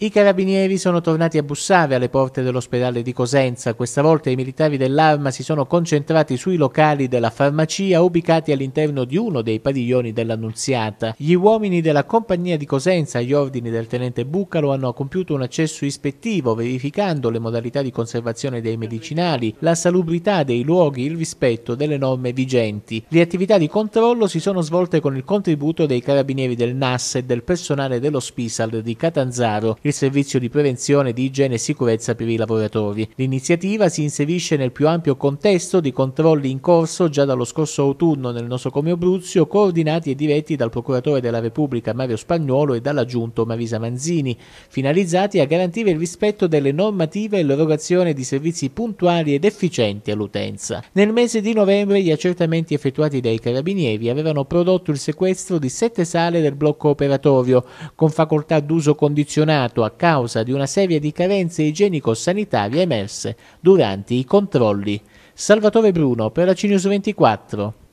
I carabinieri sono tornati a bussare alle porte dell'ospedale di Cosenza. Questa volta i militari dell'arma si sono concentrati sui locali della farmacia ubicati all'interno di uno dei padiglioni dell'Annunziata. Gli uomini della compagnia di Cosenza, agli ordini del tenente Bucalo, hanno compiuto un accesso ispettivo verificando le modalità di conservazione dei medicinali, la salubrità dei luoghi, il rispetto delle norme vigenti. Le attività di controllo si sono svolte con il contributo dei carabinieri del NAS e del personale dello Spisal di Catanzaro il servizio di prevenzione di igiene e sicurezza per i lavoratori. L'iniziativa si inserisce nel più ampio contesto di controlli in corso già dallo scorso autunno nel nosocomio Bruzio, coordinati e diretti dal procuratore della Repubblica Mario Spagnuolo e dall'aggiunto Marisa Manzini, finalizzati a garantire il rispetto delle normative e l'erogazione di servizi puntuali ed efficienti all'utenza. Nel mese di novembre gli accertamenti effettuati dai carabinieri avevano prodotto il sequestro di sette sale del blocco operatorio, con facoltà d'uso condizionato fatto a causa di una serie di carenze igienico-sanitarie emerse durante i controlli. Salvatore Bruno per la CNews 24.